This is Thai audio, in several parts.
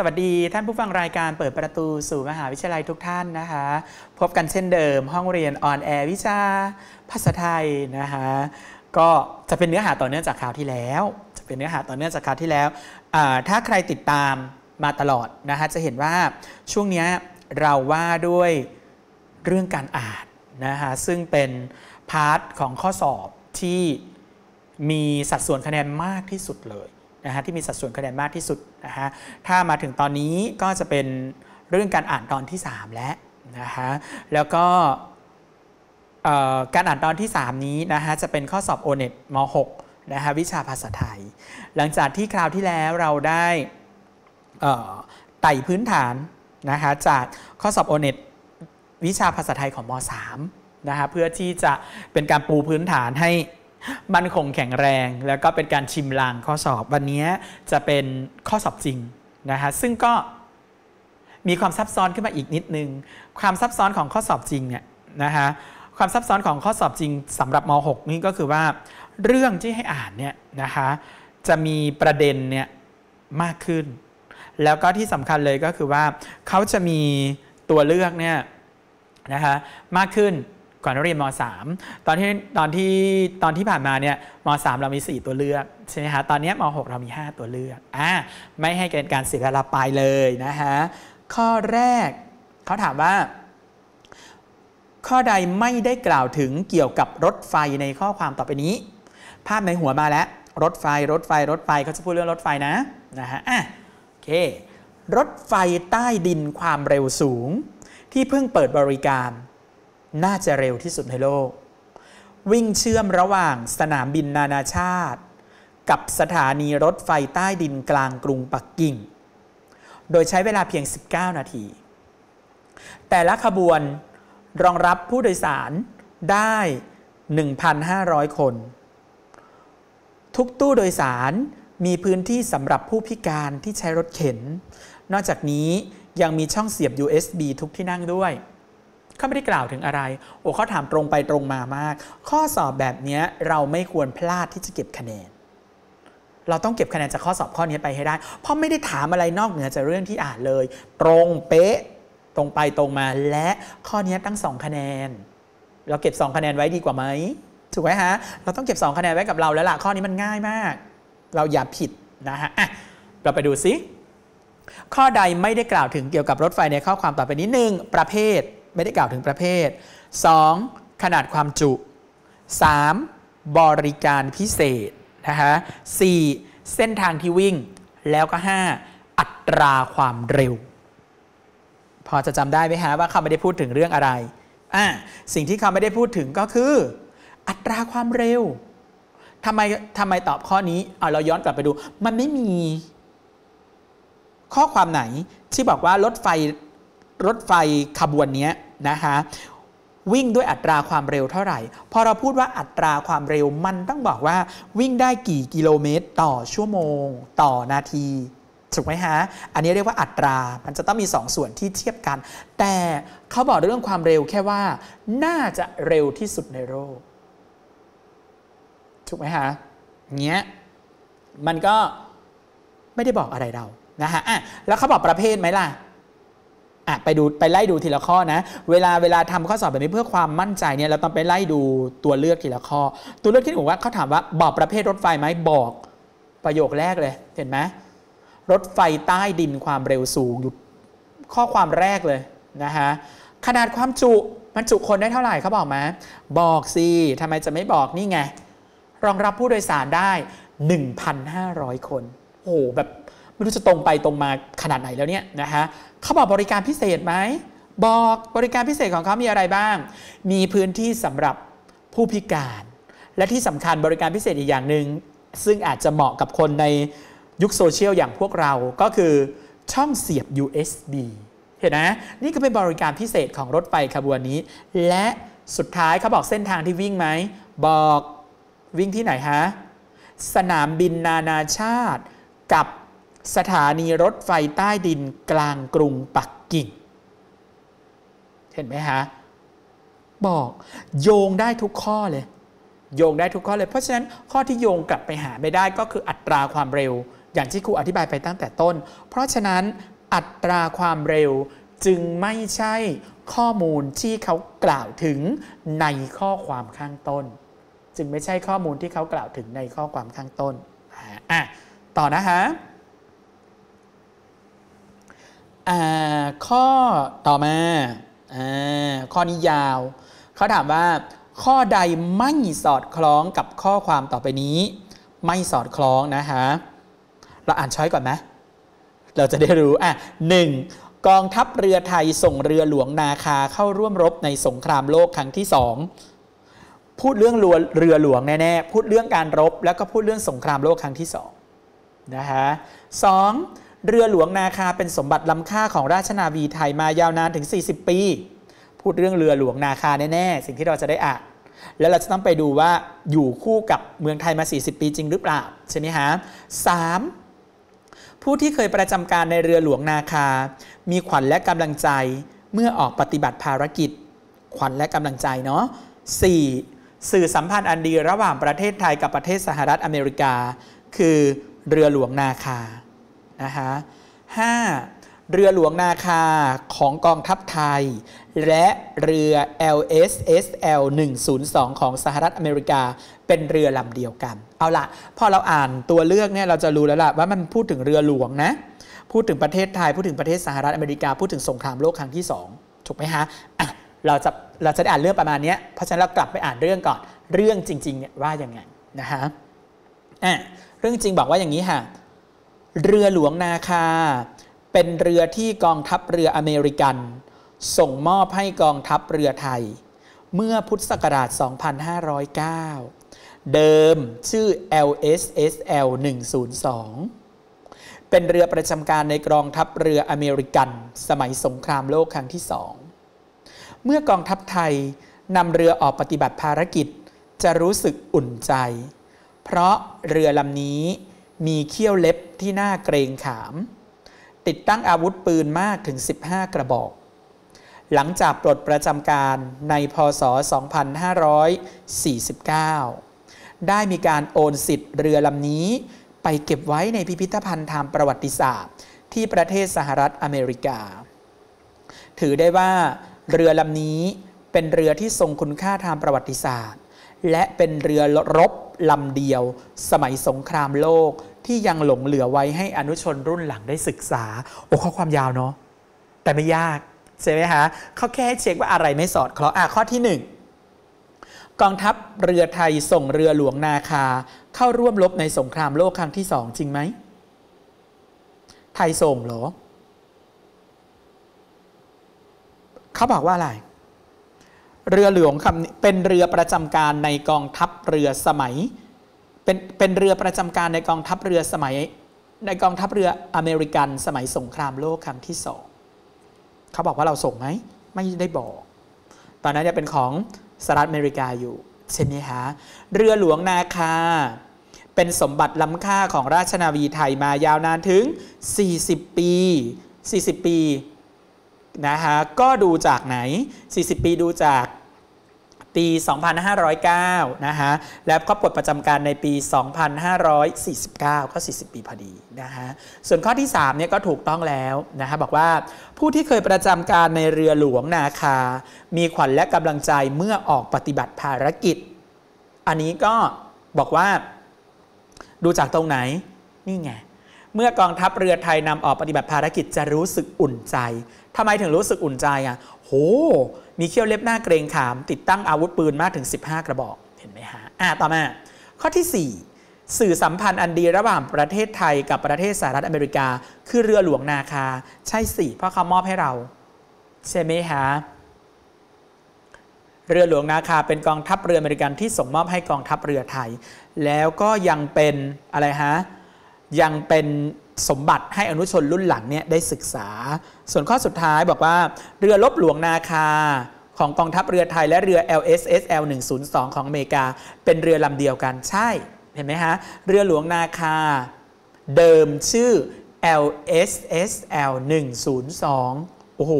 สวัสดีท่านผู้ฟังรายการเปิดประตูสู่มหาวิทยาลัยทุกท่านนะคะพบกันเช่นเดิมห้องเรียนออนแอร์วิชาภาษาไทยนะคะก็จะเป็นเนื้อหาต่อเนื่องจากคราวที่แล้ว จะเป็นเนื้อหาต่อเนื่องจากคราวที่แล้ว ถ้าใครติดตามมาตลอดนะคะจะเห็นว่าช่วงนี้เราว่าด้วยเรื่องการอ่านนะคะซึ่งเป็นพาร์ทของข้อสอบที่มีสัดส่วนคะแนนมากที่สุดเลยนะฮะที่มีสัดส่วนคะแนนมากที่สุดนะฮะถ้ามาถึงตอนนี้ก็จะเป็นเรื่องการอ่านตอนที่ 3 แล้วนะฮะแล้วก็การอ่านตอนที่ 3 นี้นะฮะจะเป็นข้อสอบ o n e t ม .6 นะฮะวิชาภาษาไทย หลังจากที่คราวที่แล้วเราได้ไต่พื้นฐานนะฮะจากข้อสอบ o n e t วิชาภาษาไทยของม .3 นะฮะเพื่อที่จะเป็นการปูพื้นฐานให้มันคงแข็งแรง แล้วก็เป็นการชิมลางข้อสอบวันนี้จะเป็นข้อสอบจริงนะฮะซึ่งก็ มีความซับซ้อนขึ้นมาอีกนิดนึง ความซับซ้อนของข้อสอบจริงเนี่ยนะฮะความซับซ้อนของข้อสอบจริงสำหรับม .6 นี่ก็คือว่า เรื่องที่ให้อ่านเนี่ยนะคะจะมีประเด็นเนี่ยมากขึ้น แล้วก็ที่สำคัญเลยก็คือว่าเขาจะมีตัวเลือกเนี่ยนะคะมากขึ้นก่อนเรียนม .3 ตอนที่ตอนที่ตอนที่ผ่านมาเนี่ยม .3 เรามี 4 ตัวเลือก ใช่ไหมฮะตอนนี้ม .6 เรามี 5 ตัวเลือกอ่า ไม่ให้เกิดการเสียเวลาไปเลยนะฮะ ข้อแรกเขาถามว่า ข้อใดไม่ได้กล่าวถึงเกี่ยวกับรถไฟในข้อความต่อไปนี้ ภาพในหัวมาแล้วรถไฟรถไฟ รถไฟเขาจะพูดเรื่องรถไฟนะนะฮะ อ่ะโอเค รถไฟใต้ดินความเร็วสูง ที่เพิ่งเปิดบริการน่าจะเร็วที่สุดในโลก วิ่งเชื่อมระหว่างสนามบินนานาชาติ กับสถานีรถไฟใต้ดินกลางกรุงปักกิ่ง โดยใช้เวลาเพียง 19 นาที แต่ละขบวนรองรับผู้โดยสารได้ 1,500 คน ทุกตู้โดยสารมีพื้นที่สำหรับผู้พิการที่ใช้รถเข็น นอกจากนี้ยังมีช่องเสียบ USB ทุกที่นั่งด้วยเขาไม่ได้กล่าวถึงอะไร โอ้เขาถามตรงไปตรงมามาก ข้อสอบแบบนี้เราไม่ควรพลาดที่จะเก็บคะแนน เราต้องเก็บคะแนนจากข้อสอบข้อนี้ไปให้ได้ เพราะไม่ได้ถามอะไรนอกเหนือจากเรื่องที่อ่านเลย ตรงเป๊ะ ตรงไปตรงมา และข้อนี้ตั้งสองคะแนน เราเก็บสองคะแนนไว้ดีกว่าไหม ถูกไหมฮะ เราต้องเก็บสองคะแนนไว้กับเราแล้วล่ะข้อนี้มันง่ายมาก เราอย่าผิดนะฮะอ่ะเราไปดูซิข้อใดไม่ได้กล่าวถึงเกี่ยวกับรถไฟในข้อความต่อไปนี้หนึ่งประเภทไม่ได้กล่าวถึงประเภท 2. ขนาดความจุ 3. บริการพิเศษนะฮะสเส้นทางที่วิ่ง แล้วก็ 5. อัตราความเร็ว พอจะจำได้ไหมฮะว่าเขาไม่ได้พูดถึงเรื่องอะไรอ่าสิ่งที่เขาไม่ได้พูดถึงก็คือ อัตราความเร็ว ทำไมทำไมตอบข้อนี้เอาเราย้อนกลับไปดู มันไม่มี ข้อความไหนที่บอกว่ารถไฟรถไฟขบวนนี้นะคะวิ่งด้วยอัตราความเร็วเท่าไหร่ พอเราพูดว่าอัตราความเร็วมันต้องบอกว่า วิ่งได้กี่กิโลเมตรต่อชั่วโมง ต่อนาที ถูกไหมฮะอันนี้เรียกว่าอัตรา มันจะต้องมี2สส่วนที่เทียบกัน แต่เขาบอกเรื่องความเร็วแค่ว่า น่าจะเร็วที่สุดในโลกถูกไหมฮะเงี้ยมันก็ไม่ได้บอกอะไรเรานะฮะอ่ะแล้วเขาบอกประเภทไหมล่ะอ่ะไปดูไปไล่ดูทีละข้อนะ เวลาเวลาทำข้อสอบแบบนี้เพื่อความมั่นใจเนี่ยเราต้องไปไล่ดูตัวเลือกทีละข้อ ตัวเลือกที่หนึ่งว่าเขาถามว่าบอกประเภทรถไฟไหมบอกประโยคแรกเลยเห็นไหมรถไฟใต้ดินความเร็วสูงอยู่ข้อความแรกเลยนะฮะขนาดความจุมันจุคนได้เท่าไหร่เขาบอกมาบอกสิทำไมจะไม่บอกนี่ไง รองรับผู้โดยสารได้ 1,500 คน โอ้โหแบบไม่รู้จะตรงไปตรงมาขนาดไหนแล้วเนี่ยนะฮะเขาบอกบริการพิเศษไหม บอกบริการพิเศษของเขามีอะไรบ้าง มีพื้นที่สำหรับผู้พิการ และที่สำคัญบริการพิเศษอีกอย่างหนึ่งซึ่งอาจจะเหมาะกับคนในยุคโซเชียลอย่างพวกเรา ก็คือช่องเสียบ USB เห็นนะนี่ก็เป็นบริการพิเศษของรถไฟขบวนนี้ และสุดท้ายเขาบอกเส้นทางที่วิ่งไหม บอกวิ่งที่ไหนฮะ สนามบินนานาชาติกับสถานีรถไฟใต้ดินกลางกรุงปักกิ่ง เห็นไหมฮะ บอก โยงได้ทุกข้อเลย โยงได้ทุกข้อเลย เพราะฉะนั้นข้อที่โยงกลับไปหาไม่ได้ก็คืออัตราความเร็ว อย่างที่ครูอธิบายไปตั้งแต่ต้น เพราะฉะนั้นอัตราความเร็ว จึงไม่ใช่ข้อมูลที่เขากล่าวถึงในข้อความข้างต้น จึงไม่ใช่ข้อมูลที่เขากล่าวถึงในข้อความข้างต้นอ่ะต่อนะฮะข้อต่อมาข้อนี้ยาว เขาถามว่า ข้อใดไม่สอดคล้องกับข้อความต่อไปนี้ ไม่สอดคล้องนะฮะเราอ่านช้อยก่อนไหมเราจะได้รู้อ่ะหนึ่งกองทัพเรือไทยส่งเรือหลวงนาคาเข้าร่วมรบในสงครามโลกครั้งที่สองพูดเรื่องเรือหลวงแน่ๆ พูดเรื่องการรบแล้วก็พูดเรื่องสงครามโลกครั้งที่สองนะฮะสองเรือหลวงนาคาเป็นสมบัติล้ำค่าของราชนาวีไทยมายาวนานถึง 40 ปี พูดเรื่องเรือหลวงนาคาแน่ ๆ สิ่งที่เราจะได้อ่านแล้วเราจะต้องไปดูว่าอยู่คู่กับเมืองไทยมา 40 ปีจริงหรือเปล่าใช่ไหมฮะสามผู้ที่เคยประจำการในเรือหลวงนาคา มีขวัญและกำลังใจ เมื่อออกปฏิบัติภารกิจ ขวัญและกำลังใจเนาะ 4. สื่อสัมพันธ์อันดีระหว่างประเทศไทยกับประเทศสหรัฐอเมริกา คือเรือหลวงนาคานะฮะหเรือหลวงนาคาของกองทัพไทย และเรือ LSSL 102 ของสหรัฐอเมริกาเป็นเรือลำเดียวกัน เอาละพอเราอ่านตัวเลือกเนี่ยเราจะรู้แล้วล่ะว่ามันพูดถึงเรือหลวงนะ พูดถึงประเทศไทยพูดถึงประเทศสหรัฐอเมริกา พูดถึงสงครามโลกครั้งที่2ถูกไหมฮะะเราจะเราจะอ่านเรื่องประมาณนี้เพราะฉะนั้นเรากลับไปอ่านเรื่องก่อนเรื่องจริงๆเนี่ยว่ายางไงนะฮะะเรื่องจริงบอกว่าอย่างนี้ค่ะเรือหลวงนาคา เป็นเรือที่กองทัพเรืออเมริกัน ส่งมอบให้กองทัพเรือไทย เมื่อพุทธศักราช 2509 เดิมชื่อ LSSL 102 เป็นเรือประจำการในกองทัพเรืออเมริกันสมัยสงครามโลกครั้งที่สอง เมื่อกองทัพไทยนำเรือออกปฏิบัติภารกิจจะรู้สึกอุ่นใจ เพราะเรือลำนี้มีเขี้ยวเล็บที่หน้าเกรงขาม ติดตั้งอาวุธปืนมากถึง 15 กระบอก หลังจากปลดประจำการในพศ 2549 ได้มีการโอนสิทธิ์เรือลำนี้ไปเก็บไว้ในพิพิธภัณฑ์ทางประวัติศาสตร์ ที่ประเทศสหรัฐอเมริกา ถือได้ว่า เรือลำนี้เป็นเรือที่ทรงคุณค่าทางประวัติศาสตร์ และเป็นเรือรบลำเดียวสมัยสงครามโลกที่ยังหลงเหลือไว้ให้อนุชนรุ่นหลังได้ศึกษา โอ้ข้อความยาวเนาะ แต่ไม่ยากใช่ไหมคะเขาแค่เช็คว่าอะไรไม่สอดคล้องอ่ะข้อที่ 1กองทัพเรือไทยส่งเรือหลวงนาคา เข้าร่วมรบในสงครามโลกครั้งที่สองจริงไหม ไทยส่งเหรอเขาบอกว่าอะไร เรือหลวงคำเป็นเรือประจำการในกองทัพเรือสมัยเป็นเป็นเรือประจำการในกองทัพเรือสมัย ในกองทัพเรืออเมริกันสมัยสงครามโลกครั้งที่สองเขาบอกว่าเราส่งไหมไม่ได้บอกตอนนั้นจะเป็นของสหรัฐอเมริกาอยู่เช่นี้ฮะเรือหลวงนาคา เป็นสมบัติล้ำค่าของราชนาวีไทยมายาวนานถึง 40 ปี 40 ปีนะฮะก็ดูจากไหน 40 ปีดูจากปี 2509 นะฮะและก็ปลดประจำการในปี 2549 ก็ 40 ปีพอดีนะฮะส่วนข้อที่3เนี่ยก็ถูกต้องแล้วนะฮะบอกว่าผู้ที่เคยประจำการในเรือหลวงนาคา มีขวัญและกำลังใจเมื่อออกปฏิบัติภารกิจ อันนี้ก็บอกว่า ดูจากตรงไหน นี่ไงเมื่อกองทัพเรือไทยนำออกปฏิบัติภารกิจจะรู้สึกอุ่นใจ ทำไมถึงรู้สึกอุ่นใจอ่ะ โห มีเขี้ยวเล็บหน้าเกรงขาม ติดตั้งอาวุธปืนมากถึง 15 กระบอก เห็นไหมฮะอ่าต่อมา ข้อที่ 4 สื่อสัมพันธ์อันดีระหว่างประเทศไทยกับประเทศสหรัฐอเมริกา คือเรือหลวงนาคา ใช่สิ เพราะเขามอบให้เรา ใช่ไหมฮะ เรือหลวงนาคา เป็นกองทัพเรืออเมริกันที่ส่งมอบให้กองทัพเรือไทย แล้วก็ยังเป็นอะไรฮะยังเป็นสมบัติให้อนุชนรุ่นหลังเนี่ย ได้ศึกษา ส่วนข้อสุดท้ายบอกว่า เรือลบหลวงนาคาของกองทัพเรือไทยและเรือ LSSL 102 ของอเมริกา เป็นเรือลำเดียวกันใช่เห็นไหมฮะ เรือหลวงนาคา เดิมชื่อ LSSL 102 โอ้โห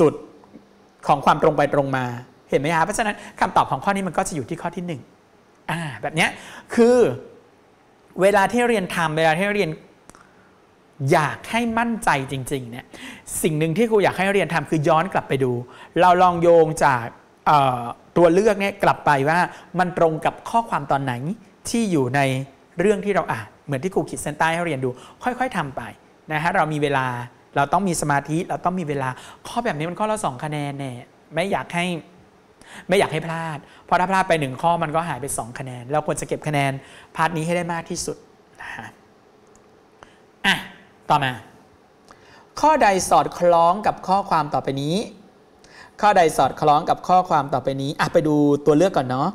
สุดๆ ของความตรงไปตรงมาเห็นไหมฮะเพราะฉะนั้นคำตอบของข้อนี้มันก็จะอยู่ที่ข้อที่1อ่าแบบเนี้ยคือเวลาที่เรียนทำเวลาที่เรียนอยากให้มั่นใจจริงๆเนี่ยสิ่งหนึ่งที่ครูอยากให้เรียนทำคือย้อนกลับไปดู เราลองโยงจากตัวเลือกเนี่ยกลับไปว่ามันตรงกับข้อความตอนไหนที่อยู่ในเรื่องที่เราอ่านเหมือนที่ครูขีดเส้นใต้ให้เรียนดูค่อยๆทำไปนะฮะเรามีเวลาเราต้องมีสมาธิเราต้องมีเวลา ข้อแบบนี้มันข้อละสองคะแนนเนี่ยไม่อยากให้ไม่อยากให้พลาดราะถ้าพลาดไปหนึ่งข้อมันก็หายไป 2 คะแนนเราควรจะเก็บคะแนนพาร์ทนี้ให้ได้มากที่สุดนะฮะอ่ะต่อมา ข้อใดสอดคล้องกับข้อความต่อไปนี้ ข้อใดสอดคล้องกับข้อความต่อไปนี้อ่ะไปดูตัวเลือกก่อนเนาะ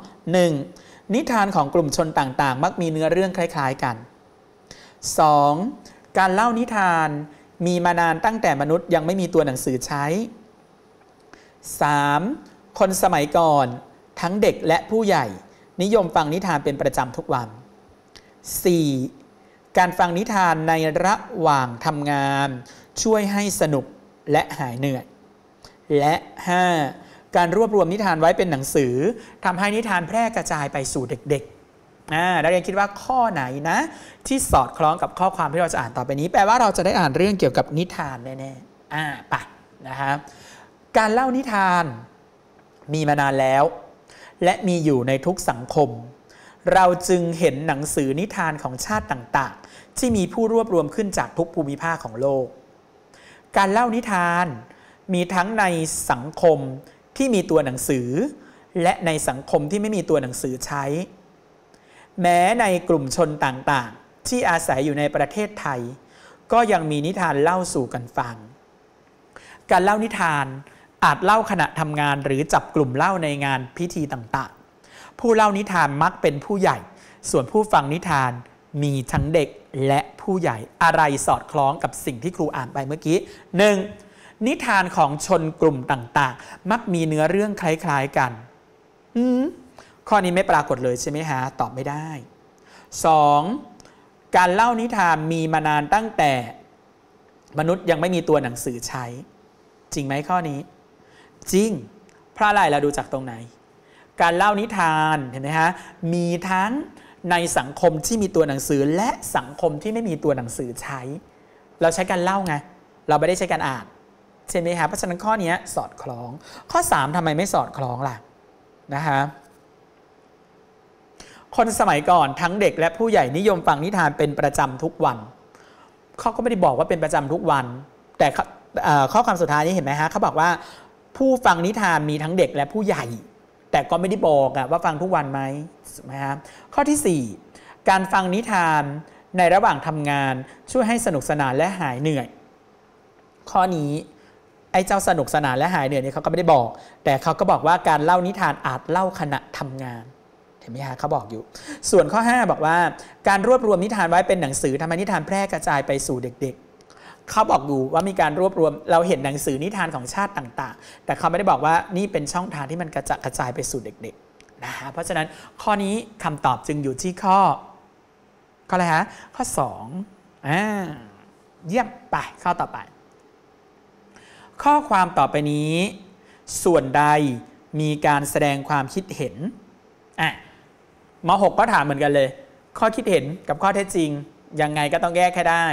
1. นิทานของกลุ่มชนต่างๆ มักมีเนื้อเรื่องคล้ายๆ กัน 2. การเล่านิทานมีมานานตั้งแต่มนุษย์ยังไม่มีตัวหนังสือใช้ 3. คนสมัยก่อนทั้งเด็กและผู้ใหญ่นิยมฟังนิทานเป็นประจำทุกวัน 4. การฟังนิทานในระหว่างทำงาน ช่วยให้สนุกและหายเหนื่อย และ 5. การรวบรวมนิทานไว้เป็นหนังสือทำให้นิทานแพร่กระจายไปสู่เด็กๆนักเรียนคิดว่าข้อไหนนะที่สอดคล้องกับข้อความที่เราจะอ่านต่อไปนี้ แปลว่าเราจะได้อ่านเรื่องเกี่ยวกับนิทานแน่ๆอ่าไปนะครับการเล่านิทานมีมานานแล้วและมีอยู่ในทุกสังคม เราจึงเห็นหนังสือนิทานของชาติต่างๆ ที่มีผู้รวบรวมขึ้นจากทุกภูมิภาคของโลก การเล่านิทานมีทั้งในสังคมที่มีตัวหนังสือ และในสังคมที่ไม่มีตัวหนังสือใช้ แม้ในกลุ่มชนต่างๆ ที่อาศัยอยู่ในประเทศไทย ก็ยังมีนิทานเล่าสู่กันฟัง การเล่านิทานอาจเล่าขณะทำงานหรือจับกลุ่มเล่าในงานพิธีต่างๆ ผู้เล่านิทานมักเป็นผู้ใหญ่ ส่วนผู้ฟังนิทานมีทั้งเด็กและผู้ใหญ่อะไรสอดคล้องกับสิ่งที่ครูอ่านไปเมื่อกี้ 1. นิทานของชนกลุ่มต่างๆ มักมีเนื้อเรื่องคล้าย ๆ กันข้อนี้ไม่ปรากฏเลยใช่ไหมฮะตอบไม่ได้ 2. การเล่านิทานมีมานานตั้งแต่ มนุษย์ยังไม่มีตัวหนังสือใช้ จริงไหมข้อนี้จริงเพราะอะไรเราดูจากตรงไหน การเล่านิทาน เห็นไหมฮะมีทั้งในสังคมที่มีตัวหนังสือและสังคมที่ไม่มีตัวหนังสือใช้ เราใช้การเล่าไง เราไม่ได้ใช้การอ่านใช่ไหมฮะเพราะฉะนั้นข้อนี้สอดคล้องข้อ 3 ทำไมไม่สอดคล้องล่ะนะคะคนสมัยก่อนทั้งเด็กและผู้ใหญ่นิยมฟังนิทาน เป็นประจำทุกวันเขาก็ไม่ได้บอกว่าเป็นประจำทุกวัน แต่ข้อความสุดท้ายนี้เห็นไหมฮะเขาบอกว่าผู้ฟังนิทานมีทั้งเด็กและผู้ใหญ่ แต่ก็ไม่ได้บอกว่าฟังทุกวันไหมนะัะข้อที่ 4 การฟังนิทานในระหว่างทำงานช่วยให้สนุกสนานและหายเหนื่อย ข้อนี้ไอ้เจ้าสนุกสนานและหายเหนื่อยเนี่ยเขาก็ไม่ได้บอก แต่เขาก็บอกว่าการเล่านิทานอาจเล่าขณะทำงาน เห็นไหมฮะเขาบอกอยู่ ส่วนข้อ 5 บอกว่าการรวบรวมนิทานไว้เป็นหนังสือทำให้นิทานแพร่กระจายไปสู่เด็ก ๆเขาบอกอยู่ว่ามีการรวบรวมเราเห็นหนังสือนิทานของชาติต่างๆ แต่เขาไม่ได้บอกว่านี่เป็นช่องทางที่มันกระจกระจายไปสู่เด็กๆนะฮะ เพราะฉะนั้นข้อนี้คำตอบจึงอยู่ที่ข้อ ข้ออะไรฮะข้อ2อ่าเยี่ยมไปข้อต่อไป ข้อความต่อไปนี้ ส่วนใดมีการแสดงความคิดเห็นอ่ะมกก็ถามเหมือนกันเลย ข้อคิดเห็นกับข้อเท็จจริงยังไงก็ต้องแยกให้ได้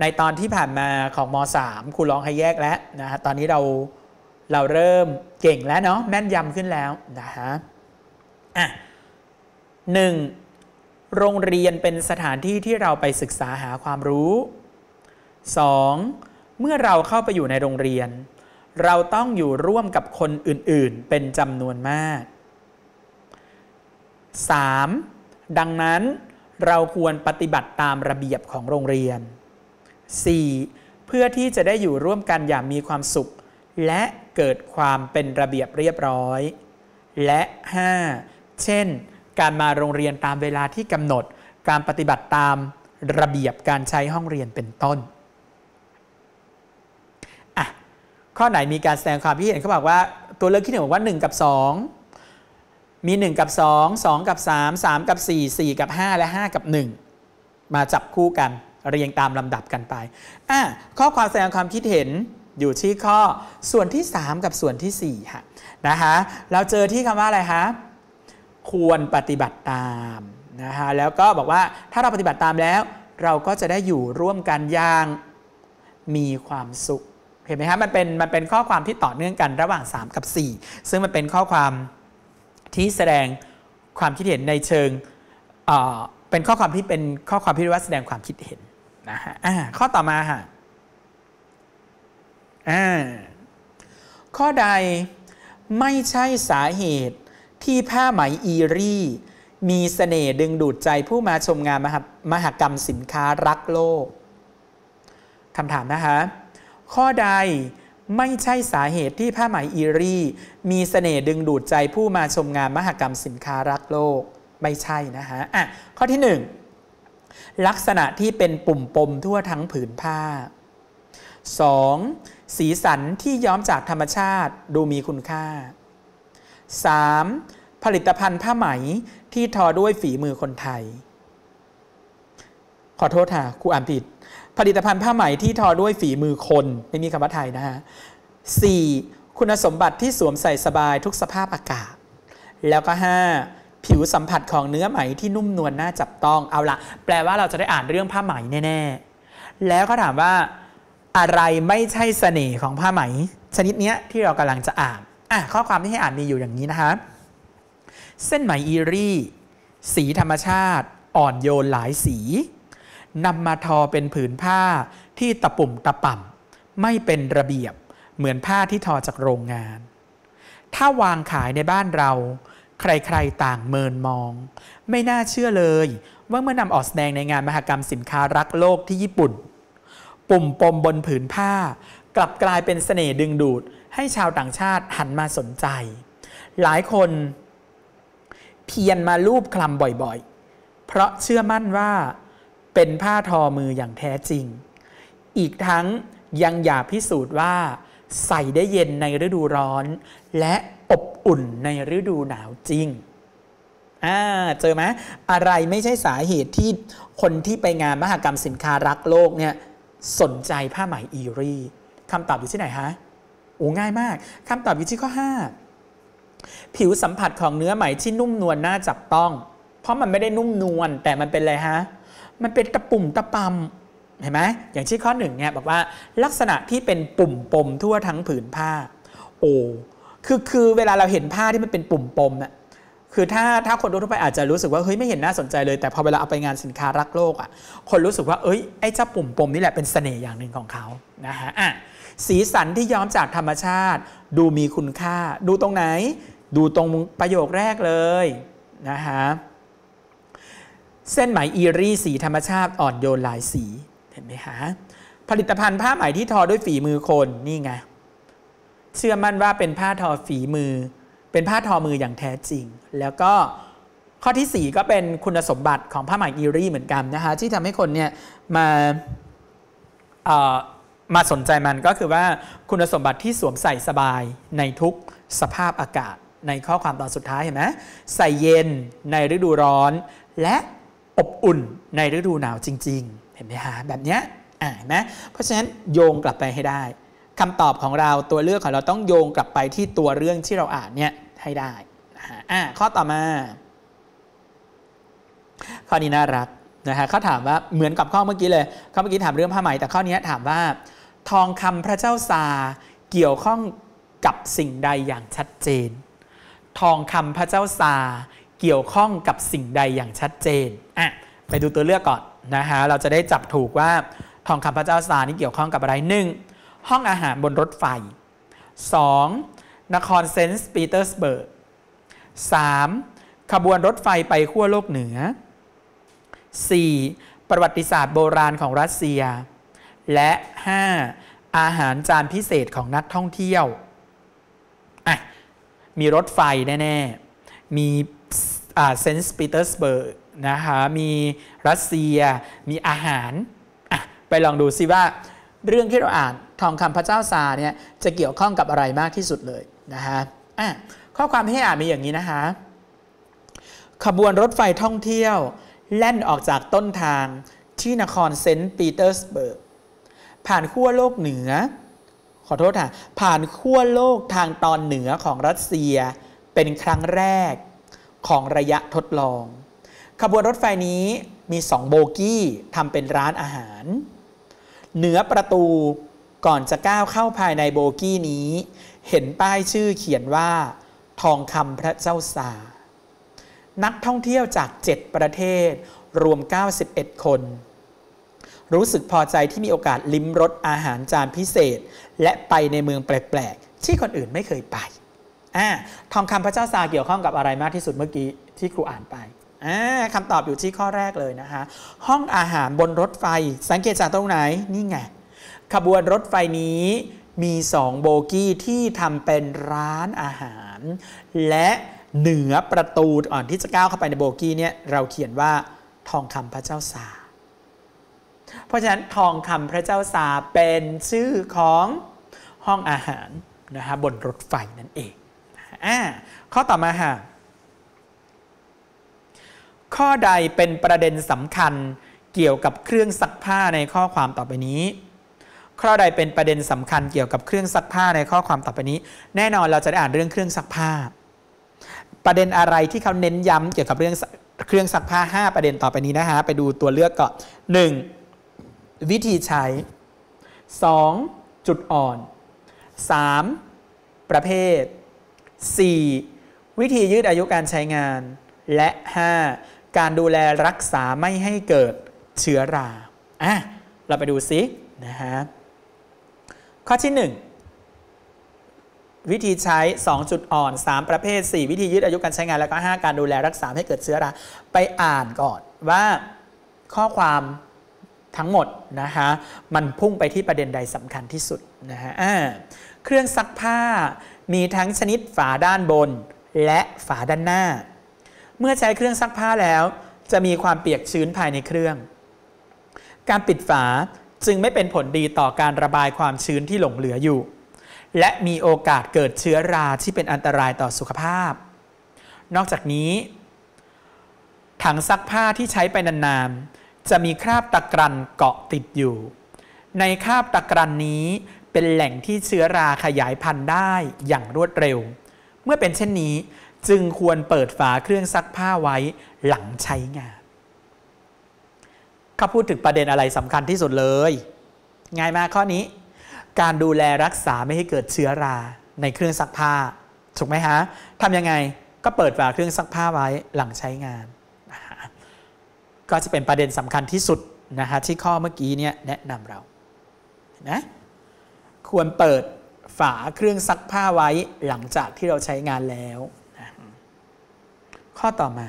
ในตอนที่ผ่านมาของม .3 ครูร้องให้แยกแล้วนะฮะตอนนี้เราเราเริ่มเก่งแล้วเนาะ แม่นยำขึ้นแล้วนะฮะ อ่ะหนึ่งโรงเรียนเป็นสถานที่ที่เราไปศึกษาหาความรู้ 2. เมื่อเราเข้าไปอยู่ในโรงเรียน เราต้องอยู่ร่วมกับคนอื่นๆ เป็นจำนวนมาก 3. ดังนั้นเราควรปฏิบัติตามระเบียบของโรงเรียน 4. เพื่อที่จะได้อยู่ร่วมกันอย่างมีความสุข และเกิดความเป็นระเบียบเรียบร้อย และ 5. เช่น การมาโรงเรียนตามเวลาที่กำหนด การปฏิบัติตามระเบียบการใช้ห้องเรียนเป็นต้นอ่ะข้อไหนมีการแสดงความคิดเห็นเขาบอกว่า ตัวเลือกที่หนึ่งบอกว่า1กับ 2มี 1 กับ 2 2 กับ 3 3 กับ 4 4 กับ 5 และ 5 กับ 1 มาจับคู่กันเรียงตามลำดับกันไปอ่ะข้อความแสดงความคิดเห็นอยู่ที่ข้อส่วนที่ 3 กับส่วนที่4ค่ะนะคะเราเจอที่คำว่าอะไรคะควรปฏิบัติตามนะคะแล้วก็บอกว่าถ้าเราปฏิบัติตามแล้ว เราก็จะได้อยู่ร่วมกันอย่างมีความสุขเห็นไหมฮะมันเป็นมันเป็นข้อความที่ต่อเนื่องกัน ระหว่าง 3 กับ 4 ซึ่งมันเป็นข้อความที่แสดงความคิดเห็นในเชิงเป็นข้อความที่เป็นข้อความที่เรียกว่าแสดงความคิดเห็นนะฮะข้อต่อมาฮะข้อใดไม่ใช่สาเหตุที่ผ้าไหมอีรี่มีสเสน่ห์ดึงดูดใจผู้มาชมงานมหมหกรรมสินค้ารักโลกคำถามนะคะ ข้อใดไม่ใช่สาเหตุที่ผ้าไหมอีรี่มีสเสน่ห์ดึงดูดใจผู้มาชมงานมหกรรมสินค้ารักโลกไม่ใช่นะฮะอ่ะ ข้อที่ 1 ลักษณะที่เป็นปุ่มปมทั่วทั้งผืนผ้า 2. สีสันที่ย้อมจากธรรมชาติดูมีคุณค่า 3. ผลิตภัณฑ์ผ้าไหมที่ทอด้วยฝีมือคนไทย ขอโทษค่ะครูอ่านผิดผลิตภัณฑ์ผ้าไหมที่ทอด้วยฝีมือคน ไม่มีคำว่าไทยนะฮะสคุณสมบัติที่สวมใส่สบายทุกสภาพอากาศ แล้วก็5ผิวสัมผัสของเนื้อไหมที่นุ่มนวลนน่าจับต้อง เอาละแปลว่าเราจะได้อ่านเรื่องผ้าไหมแน่ๆ แล้วก็ถามว่า อะไรไม่ใช่เสน่ห์ของผ้าไหม ชนิดเนี้ยที่เรากำลังจะอ่านอ่ะข้อความที่ให้อ่านมีอยู่อย่างนี้นะคะ เส้นไหมอีรี่ สีธรรมชาติ อ่อนโยนหลายสีนำมาทอเป็นผืนผ้าที่ตะปุ่มตะป่ำไม่เป็นระเบียบเหมือนผ้าที่ทอจากโรงงาน ถ้าวางขายในบ้านเรา ใครๆต่างเมินมอง ไม่น่าเชื่อเลยว่าเมื่อนำออกแสดงในงานมหกรรมสินค้ารักโลกที่ญี่ปุ่น ปุ่มปมบนผืนผ้า กลับกลายเป็นเสน่ห์ดึงดูดให้ชาวต่างชาติหันมาสนใจ หลายคน เพียนมาลูบคลำบ่อยๆ เพราะเชื่อมั่นว่าเป็นผ้าทอมืออย่างแท้จริง อีกทั้งยังอยากพิสูจน์ว่าใส่ได้เย็นในฤดูร้อน และอบอุ่นในฤดูหนาวจริง อ่า เจอไหมอะไรไม่ใช่สาเหตุที่คนที่ไปงานมหกรรมสินค้ารักโลกเนี่ยสนใจผ้าไหมอีรีคำตอบอยู่ที่ไหนฮะ โอ้ง่ายมาก คำตอบอยู่ที่ข้อ 5 ผิวสัมผัสของเนื้อไหมที่นุ่มนวลน่าจับต้อง เพราะมันไม่ได้นุ่มนวลแต่มันเป็นอะไรฮะมันเป็นตะปุ่มตะปำเห็นไหมอย่างที่ข้อหนึ่งเนี่ยบอกว่าลักษณะที่เป็นปุ่มปมทั่วทั้งผืนผ้าโอ้คือคือเวลาเราเห็นผ้าที่มันเป็นปุ่มปมอะคือถ้าถ้าคนทั่วไปอาจจะรู้สึกว่าเฮ้ยไม่เห็นน่าสนใจเลย แต่พอเวลาเอาไปงานสินค้ารักโลกอะ่ะ คนรู้สึกว่าเอ้ยไอ้เจ้าปุ่มปมนี่แหละเป็นสเสน่ห์อย่างหนึ่งของเขานะฮะอ่ะสีสันที่ย้อมจากธรรมชาติ ดูมีคุณค่า ดูตรงไหน ดูตรงประโยคแรกเลยนะฮะเส้นไหมอีรี่สีธรรมชาติอ่อนโยนหลายสีเห็นไหมฮะผลิตภัณฑ์ ผ้าไหมที่ทอด้วยฝีมือคนนี่ไงเชื่อมั่นว่าเป็นผ้าทอฝีมือ เป็นผ้าทอมืออย่างแท้จริง แล้วก็ข้อที่ 4 ก็เป็นคุณสมบัติของผ้าไหมอีรี่เหมือนกันนะคะที่ทำให้คนเนี่ยมามาสนใจมันก็คือว่าคุณสมบัติที่สวมใส่สบายในทุกสภาพอากาศในข้อความตอนสุดท้ายเห็นไหมใส่เย็นในฤดูร้อนและอบอุ่นในฤดูหนาวจริงๆ เห็นไหมฮะแบบเนี้ยอ่านะเพราะฉะนั้นโยงกลับไปให้ได้คำตอบของเราตัวเลือกของเราต้องโยงกลับไปที่ตัวเรื่องที่เราอ่านเนี่ยให้ได้นะฮะอ่าข้อต่อมา ข้อนี้น่ารักนะฮะเขาถามว่าเหมือนกับข้อเมื่อกี้เลยข้อเมื่อกี้ถามเรื่องผ้าไหมแต่ข้อนี้ถามว่า ทองคำพระเจ้าซาเกี่ยวข้องกับสิ่งใดอย่างชัดเจน ทองคำพระเจ้าซาเกี่ยวข้องกับสิ่งใดอย่างชัดเจนอ่ะไปดูตัวเลือกก่อนนะฮะ เราจะได้จับถูกว่าทองคำพระเจ้าสานี่เกี่ยวข้องกับอะไรหนึ่ง ห้องอาหารบนรถไฟ 2. นครเซนต์ปีเตอร์สเบิร์ก 3. ขบวนรถไฟไปขั้วโลกเหนือ 4. ประวัติศาสตร์โบราณของรัสเซีย และ 5. อาหารจานพิเศษของนักท่องเที่ยวอ่ะมีรถไฟแน่ ๆ มีเซนต์ปีเตอร์สเบิร์กนะคะมีรัสเซีย มีอาหาร ไปลองดูซิว่า เรื่องที่เราอ่านทองคำพระเจ้าซาเนี่ยจะเกี่ยวข้องกับอะไรมากที่สุดเลยนะฮะข้อความให้อ่านมีอย่างนี้นะคะขบวนรถไฟท่องเที่ยว แล่นออกจากต้นทางที่นครเซนต์ปีเตอร์สเบิร์ก ผ่านขั้วโลกเหนือ ขอโทษค่ะผ่านขั้วโลกทางตอนเหนือของรัสเซียเป็นครั้งแรกของระยะทดลองขบวนรถไฟนี้มีสองโบกี้ทำเป็นร้านอาหาร เหนือประตูก่อนจะก้าวเข้าภายในโบกี้นี้ เห็นป้ายชื่อเขียนว่า ทองคำพระเจ้าสานักท่องเที่ยวจาก 7 ประเทศรวม 91 คน รู้สึกพอใจที่มีโอกาสลิ้มรสอาหารจานพิเศษ และไปในเมืองแปลก ๆ ที่คนอื่นไม่เคยไปอ่าทองคำพระเจ้าซาเกี่ยวข้องกับอะไรมากที่สุดเมื่อกี้ที่ครูอ่านไปคำตอบอยู่ที่ข้อแรกเลยนะคะห้องอาหารบนรถไฟสังเกตจากตรงไหนนี่ไงขบวนรถไฟนี้มีสองโบกี้ที่ทำเป็นร้านอาหาร และเหนือประตูอ่อนที่จะก้าวเข้าไปในโบกี้เนี่ยเราเขียนว่าทองคำพระเจ้าสาเพราะฉะนั้นทองคำพระเจ้าสาเป็นชื่อของห้องอาหารนะฮะบนรถไฟนั่นเองข้อต่อมาฮะข้อใดเป็นประเด็นสำคัญเกี่ยวกับเครื่องซักผ้าในข้อความต่อไปนี้ ข้อใดเป็นประเด็นสำคัญเกี่ยวกับเครื่องซักผ้าในข้อความต่อไปนี้ แน่นอนเราจะได้อ่านเรื่องเครื่องซักผ้า ประเด็นอะไรที่เขาเน้นย้ำเกี่ยวกับเรื่องเครื่องซักผ้า 5 ประเด็นต่อไปนี้นะฮะ ไปดูตัวเลือกก่อนหนึ่งวิธีใช้ 2. จุดอ่อน 3. ประเภท 4. วิธียืดอายุการใช้งาน และ 5. การดูแลรักษาไม่ให้เกิดเชื้อราอ่ะเราไปดูซินะฮะ ข้อที่ 1 วิธีใช้ 2 จุดอ่อน 3 ประเภท 4 วิธียืดอายุการใช้งานแล้วก็ 5 การดูแลรักษาให้เกิดเชื้อราไปอ่านก่อนว่าข้อความทั้งหมดนะฮะมันพุ่งไปที่ประเด็นใดสำคัญที่สุดนะฮะเครื่องซักผ้ามีทั้งชนิดฝาด้านบนและฝาด้านหน้าเมื่อใช้เครื่องซักผ้าแล้วจะมีความเปียกชื้นภายในเครื่อง การปิดฝาจึงไม่เป็นผลดีต่อการระบายความชื้นที่หลงเหลืออยู่ และมีโอกาสเกิดเชื้อราที่เป็นอันตรายต่อสุขภาพ นอกจากนี้ ถังซักผ้าที่ใช้ไปนาน ๆ จะมีคราบตะกรันเกาะติดอยู่ ในคราบตะกรันนี้เป็นแหล่งที่เชื้อราขยายพันธุ์ได้อย่างรวดเร็ว เมื่อเป็นเช่นนี้จึงควรเปิดฝาเครื่องซักผ้าไว้หลังใช้งานข้าพูดถึงประเด็นอะไรสำคัญที่สุดเลย ง่ายมากข้อนี้ การดูแลรักษาไม่ให้เกิดเชื้อราในเครื่องซักผ้า ถูกไหมฮะทำยังไง ก็เปิดฝาเครื่องซักผ้าไว้หลังใช้งาน ก็จะเป็นประเด็นสำคัญที่สุดนะฮะที่ข้อเมื่อกี้เนี่ยแนะนำเรา นะ ควรเปิดฝาเครื่องซักผ้าไว้หลังจากที่เราใช้งานแล้วข้อต่อมา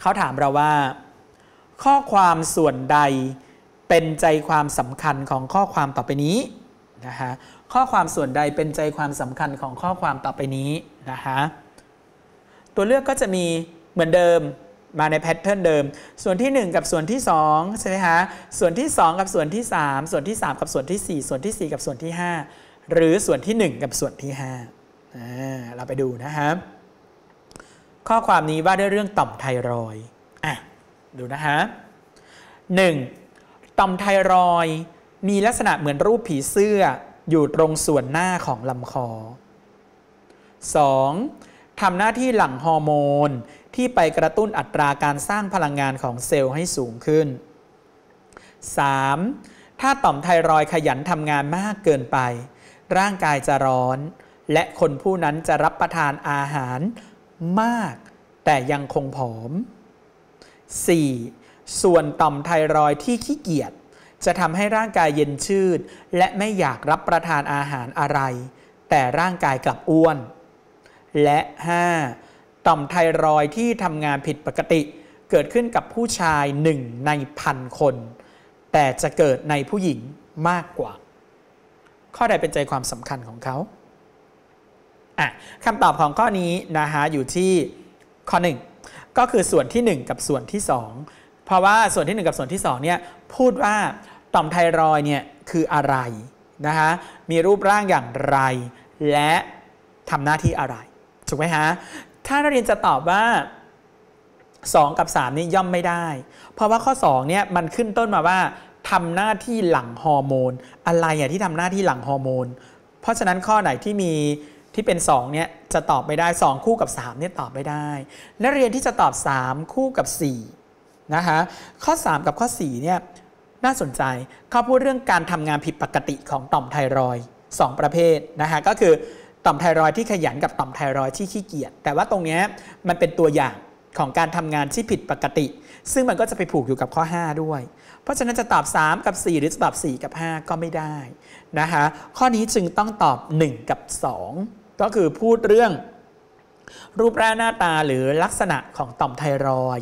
เขาถามเราว่า ข้อความส่วนใดเป็นใจความสำคัญของข้อความต่อไปนี้นะคะข้อความส่วนใดเป็นใจความสำคัญของข้อความต่อไปนี้นะคะตัวเลือกก็จะมีเหมือนเดิมมาในแพทเทิร์นเดิม ส่วนที่ 1 กับส่วนที่2ใช่ไหมคะส่วนที่ 2 กับส่วนที่ 3 ส่วนที่ 3 กับส่วนที่ 4 ส่วนที่ 4 กับส่วนที่ 5 หรือส่วนที่ 1 กับส่วนที่ 5 เราไปดูนะครับข้อความนี้ว่าด้วยเรื่องต่อมไทรอยอ่ะ ดูนะฮะหนึ่งต่อมไทรอยมีลักษณะเหมือนรูปผีเสื้ออยู่ตรงส่วนหน้าของลำคอ 2. ทํหน้าที่หลั่งฮอร์โมน ที่ไปกระตุ้นอัตราการสร้างพลังงานของเซลล์ให้สูงขึ้น 3. ถ้าต่อมไทรอยขยันทำงานมากเกินไป ร่างกายจะร้อน และคนผู้นั้นจะรับประทานอาหารมากแต่ยังคงผอม 4. ส่วนต่อมไทรอยที่ขี้เกียจจะทำให้ร่างกายเย็นชืดและไม่อยากรับประทานอาหารอะไร แต่ร่างกายกลับอ้วน และ 5. ต่อมไทรอยที่ทำงานผิดปกติ เกิดขึ้นกับผู้ชายหนึ่งในพันคน แต่จะเกิดในผู้หญิงมากกว่า ข้อใดเป็นใจความสำคัญของเขา่ะคำตอบของข้อนี้นะฮะอยู่ที่ข้อ 1 ก็คือส่วนที่ 1 กับส่วนที่ 2 เพราะว่าส่วนที่ 1 กับส่วนที่ 2 เนี่ย พูดว่า ต่อมไทรอยเนี่ยคืออะไรนะฮะมีรูปร่างอย่างไร และทำหน้าที่อะไรถูกไหมฮะ ถ้านักเรียนจะตอบว่า 2 กับ3นี่ย่อมไม่ได้ เพราะว่าข้อ2เนี่ยมันขึ้นต้นมาว่าทำหน้าที่หลังฮอร์โมน อะไรอ่ะที่ทำหน้าที่หลังฮอร์โมนเพราะฉะนั้นข้อไหนที่มีที่เป็น2เนี่ยจะตอบไม่ได้ 2 คู่กับ3เนี่ยตอบไม่ได้นักเรียนที่จะตอบ 3 คู่กับ4นะคะข้อ 3 กับข้อ4เนี่ยน่าสนใจเขาพูดเรื่องการทำงานผิดปกติของ ต่อม ไทรอยสองประเภทนะคะก็คือต่อม ไทรอยที่ขยันกับต่อมไทรอยที่ขี้เกียจแต่ว่าตรงนี้มันเป็นตัวอย่างของการทำงานที่ผิดปกติ ซึ่งมันก็จะไปผูกอยู่กับข้อ 5 ด้วย เพราะฉะนั้นจะตอบ3กับ4 หรือจะตอบ4 กับ 5 ก็ไม่ได้นะคะข้อนี้จึงต้องตอบ1กับ2ก็คือพูดเรื่อง รูปร่างหน้าตาหรือลักษณะของต่อมไทรอย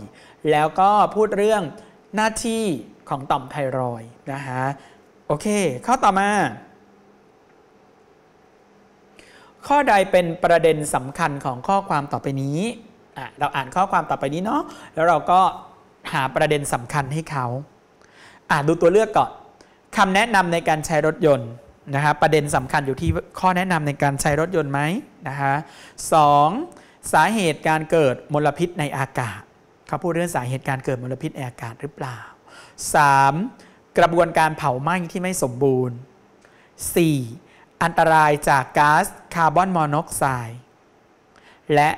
แล้วก็พูดเรื่องหน้าที่ของต่อมไทรอยนะฮะโอเคข้อต่อมา ข้อใดเป็นประเด็นสำคัญของข้อความต่อไปนี้เราอ่านข้อความต่อไปนี้เนาะแล้วเราก็หาประเด็นสำคัญให้เขา อ่าดูตัวเลือกก่อนคำแนะนำในการใช้รถยนต์นะฮะประเด็นสำคัญอยู่ที่ข้อแนะนำในการใช้รถยนต์ไหมนะฮะสองสาเหตุการเกิดมลพิษในอากาศเขาพูดเรื่องสาเหตุการเกิดมลพิษในอากาศหรือเปล่า 3. กระบวนการเผาไหม้ที่ไม่สมบูรณ์ 4. อันตรายจากก๊าซคาร์บอนมอนอกไซด์และ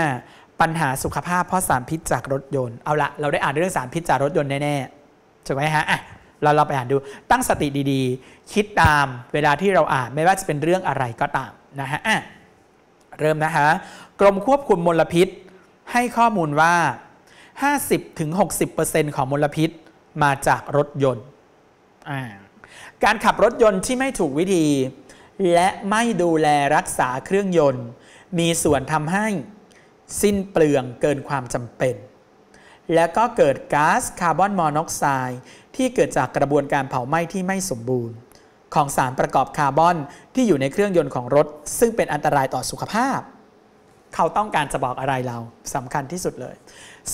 5. ปัญหาสุขภาพเพราะสารพิษจากรถยนต์ เอาละเราได้อ่านเรื่องสารพิษจากรถยนต์แน่ๆถูกไหมฮะเราเราไปอ่านดูตั้งสติดีๆ คิดตามเวลาที่เราอ่านไม่ว่าจะเป็นเรื่องอะไรก็ตามนะฮะะเริ่มนะคะ กรมควบคุมมลพิษให้ข้อมูลว่า 50-60%ของมลพิษมาจากรถยนต์ การขับรถยนต์ที่ไม่ถูกวิธี และไม่ดูแลรักษาเครื่องยนต์ มีส่วนทำให้สิ้นเปลืองเกินความจำเป็น และก็เกิดก๊าซคาร์บอนมอนอกไซด์ที่เกิดจากกระบวนการเผาไหม้ที่ไม่สมบูรณ์ ของสารประกอบคาร์บอนที่อยู่ในเครื่องยนต์ของรถ ซึ่งเป็นอันตรายต่อสุขภาพ เขาต้องการจะบอกอะไรเราสำคัญที่สุดเลย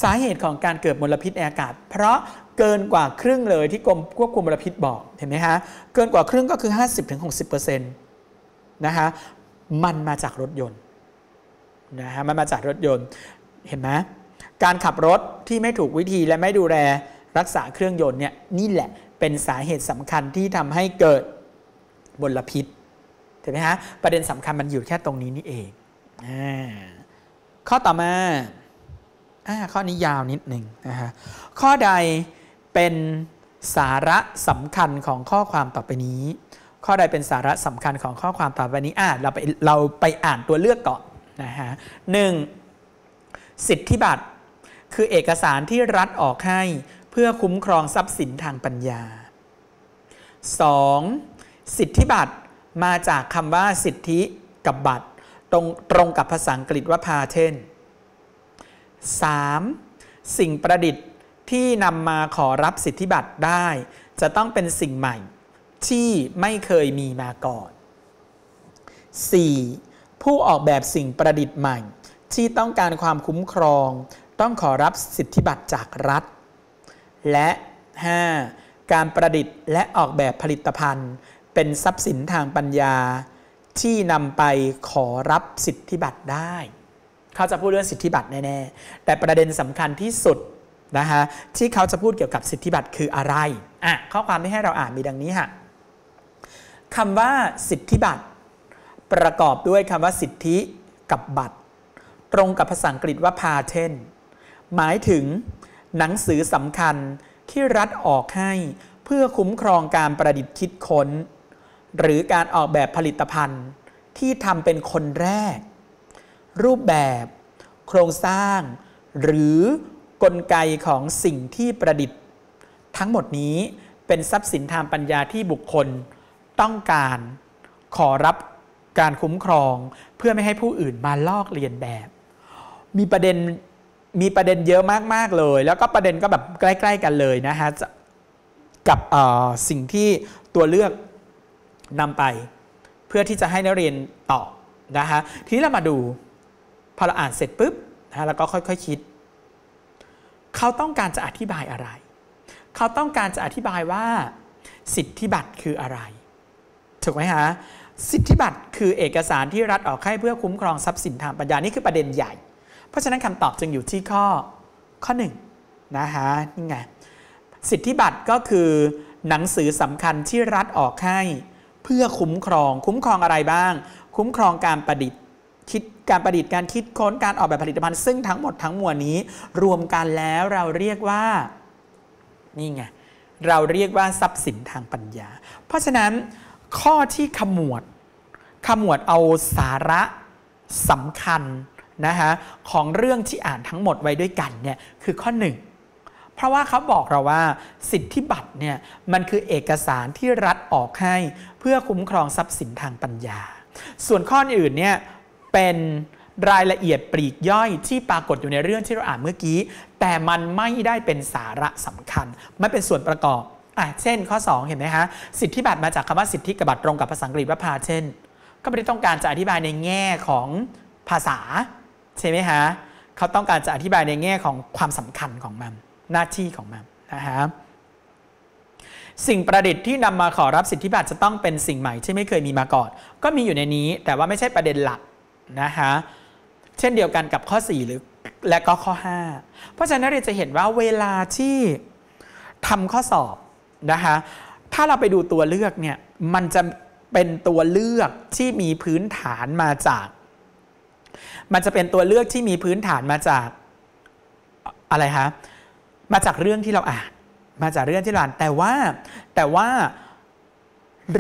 สาเหตุของการเกิดมลพิษในอากาศ เพราะเกินกว่าครึ่งเลยที่กรมควบคุมมลพิษบอกเห็นไหมฮะเกินกว่าครึ่งก็คือ 50-60%นะคะมันมาจากรถยนต์นะฮะมันมาจากรถยนต์ เห็นไหมการขับรถที่ไม่ถูกวิธีและไม่ดูแลรักษาเครื่องยนต์เนี่ยนี่แหละ เป็นสาเหตุสำคัญที่ทำให้เกิดมลพิษถูกไหมฮะประเด็นสำคัญ มันอยู่แค่ตรงนี้นี่เองอข้อต่อมาอข้อนี้ยาวนิดหนึ่งนะฮะข้อใดเป็นสาระสำคัญของข้อความต่อไปนี้ข้อใดเป็นสาระสำคัญของข้อความต่อไปนี้อ่าเราไปเราไปอ่านตัวเลือกก่อนนะฮะหนึ่งสิทธิบัตรคือเอกสารที่รัฐออกให้เพื่อคุ้มครองทรัพย์สินทางปัญญา 2. สิทธิบัตรมาจากคำว่าสิทธิกับบัตรตรงตรงกับภาษาอังกฤษว่าพาเทน 3. สิ่งประดิษฐ์ที่นำมาขอรับสิทธิบัตรได้ จะต้องเป็นสิ่งใหม่ ที่ไม่เคยมีมาก่อน 4. ผู้ออกแบบสิ่งประดิษฐ์ใหม่ ที่ต้องการความคุ้มครอง ต้องขอรับสิทธิบัตรจากรัฐและ 5. การประดิษฐ์และออกแบบผลิตภัณฑ์ เป็นทรัพย์สินทางปัญญา ที่นำไปขอรับสิทธิบัตรได้ เขาจะพูดเรื่องสิทธิบัตรแน่ๆแต่ประเด็นสำคัญที่สุดนะคะที่เขาจะพูดเกี่ยวกับสิทธิบัตรคืออะไรอ่ะข้อความที่ให้เราอ่านมีดังนี้ค่ะคำว่าสิทธิบัตรประกอบด้วยคำว่าสิทธิกับบัตร ตรงกับภาษาอังกฤษว่า patent หมายถึงหนังสือสำคัญที่รัฐออกให้เพื่อคุ้มครองการประดิษฐ์คิดค้น หรือการออกแบบผลิตภัณฑ์ที่ทำเป็นคนแรก รูปแบบ โครงสร้าง หรือกลไกของสิ่งที่ประดิษฐ์ ทั้งหมดนี้เป็นทรัพย์สินทางปัญญาที่บุคคลต้องการ ขอรับการคุ้มครอง เพื่อไม่ให้ผู้อื่นมาลอกเลียนแบบ มีประเด็นมีประเด็นเยอะมาก ๆ เลย แล้วก็ประเด็นก็แบบใกล้ ๆ กันเลยนะฮะกับสิ่งที่ตัวเลือกนำไป เพื่อที่จะให้นักเรียนตอบนะฮะทีนี้เรามาดูพอเราอ่าน เสร็จปุ๊บนะแล้วก็ค่อยๆคคิด เขาต้องการจะอธิบายอะไร เขาต้องการจะอธิบายว่าสิทธิบัตรคืออะไรถูกไหมฮะสิทธิบัตรคือเอกสารที่รัฐออกให้เพื่อคุ้มครองทรัพย์สินทางปัญญานี่คือประเด็นใหญ่เพราะฉะนั้นคำตอบจึงอยู่ที่ข้อข้อ1นะฮะนี่ไงสิทธิบัตร ก็คือ หนังสือสำคัญที่รัฐออกให้ เพื่อคุ้มครอง คุ้มครองอะไรบ้าง คุ้มครองการประดิษฐ์คิดการประดิษฐ์การคิดค้นการออกแบบผลิตภัณฑ์ ซึ่งทั้งหมดทั้งมวลนี้ รวมกันแล้วเราเรียกว่านี่ไงเราเรียกว่าทรัพย์สินทางปัญญา เพราะฉะนั้นข้อที่ขมวดขมวดเอาสาระสำคัญนะฮะของเรื่องที่อ่านทั้งหมดไว้ด้วยกันเนี่ยคือข้อ1เพราะว่าเขาบอกเราว่าสิทธิบัตรเนี่ยมันคือเอกสารที่รัฐออกให้เพื่อคุ้มครองทรัพย์สินทางปัญญา ส่วนข้ออื่นเนี่ยเป็นรายละเอียดปลีกย่อยที่ปรากฏอยู่ในเรื่องที่เราอ่านเมื่อกี้ แต่มันไม่ได้เป็นสาระสำคัญ ไม่เป็นส่วนประกอบอ่ะเช่นข้อ 2 เห็นไหมฮะสิทธิบัตรมาจากคำว่าสิทธิกบัตรตรงกับภาษาอังกฤษว่าพาเช่นก็ไม่ได้ต้องการจะอธิบายในแง่ของภาษาใช่ไหมฮะเขาต้องการจะอธิบายในแง่ของความสำคัญของมันหน้าที่ของมันนะฮะสิ่งประดิษฐ์ที่นำมาขอรับสิทธิบัตรจะต้องเป็นสิ่งใหม่ที่ไม่เคยมีมาก่อน ก็มีอยู่ในนี้แต่ว่าไม่ใช่ประเด็นหลักนะฮะเช่นเดียวกันกับข้อ4หรือและก็ข้อ 5 เพราะฉะนั้นเราจะเห็นว่าเวลาที่ทำข้อสอบนะคะถ้าเราไปดูตัวเลือกเนี่ยมันจะเป็นตัวเลือกที่มีพื้นฐานมาจากมันจะเป็นตัวเลือกที่มีพื้นฐานมาจากอะไรฮะมาจากเรื่องที่เราอ่านมาจากเรื่องที่เราอ่าน แต่ว่าแต่ว่า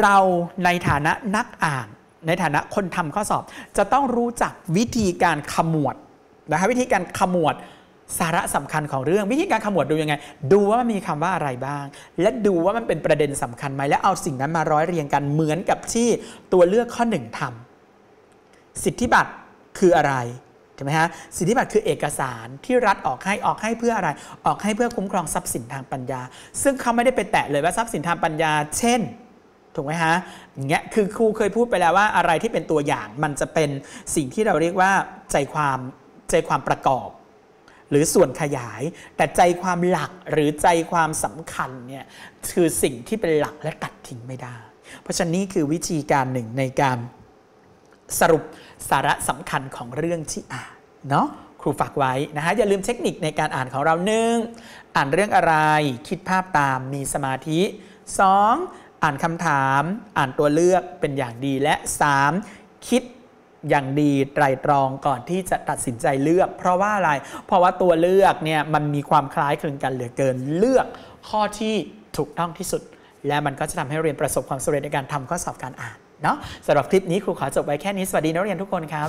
เราในฐานะนักอ่าน ในฐานะคนทำข้อสอบ จะต้องรู้จักวิธีการขมวดนะคะวิธีการขมวดสาระสำคัญของเรื่อง วิธีการขมวดดูยังไง ดูว่ามันมีคำว่าอะไรบ้าง และดูว่ามันเป็นประเด็นสำคัญไหม และเอาสิ่งนั้นมาร้อยเรียงกันเหมือนกับที่ตัวเลือกข้อหนึ่งทำสิทธิบัตรคืออะไรใช่ไหมฮะสิทธิบัตรคือเอกสารที่รัฐออกให้ออกให้เพื่ออะไร ออกให้เพื่อคุ้มครองทรัพย์สินทางปัญญา ซึ่งเขาไม่ได้ไปแตะเลยว่าทรัพย์สินทางปัญญา เช่นถูกไหมฮะอย่างเงี้ยคือครูเคยพูดไปแล้วว่าอะไรที่เป็นตัวอย่างมันจะเป็นสิ่งที่เราเรียกว่าใจความใจความประกอบ หรือส่วนขยาย แต่ใจความหลักหรือใจความสำคัญเนี่ยคือสิ่งที่เป็นหลักและตัดทิ้งไม่ได้ เพราะฉะนั้นนี่คือวิธีการหนึ่งในการสรุปสาระสำคัญของเรื่องที่อ่านเนาะครูฝากไว้นะฮะอย่าลืมเทคนิคในการอ่านของเราหนึ่งอ่านเรื่องอะไร คิดภาพตามมีสมาธิ 2. ออ่านคำถามอ่านตัวเลือกเป็นอย่างดีและ 3. คิดอย่างดีไตรตรองก่อนที่จะตัดสินใจเลือก เพราะว่าอะไร เพราะว่าตัวเลือกเนี่ยมันมีความคล้ายคลึงกันเหลือเกินเลือกข้อที่ถูกต้องที่สุด และมันก็จะทำให้เรียนประสบความสำเร็จในการทำข้อสอบการอ่านเนาะสำหรับคลิปนี้ครูขอจบไว้แค่นี้ สวัสดีนักเรียนทุกคนครับ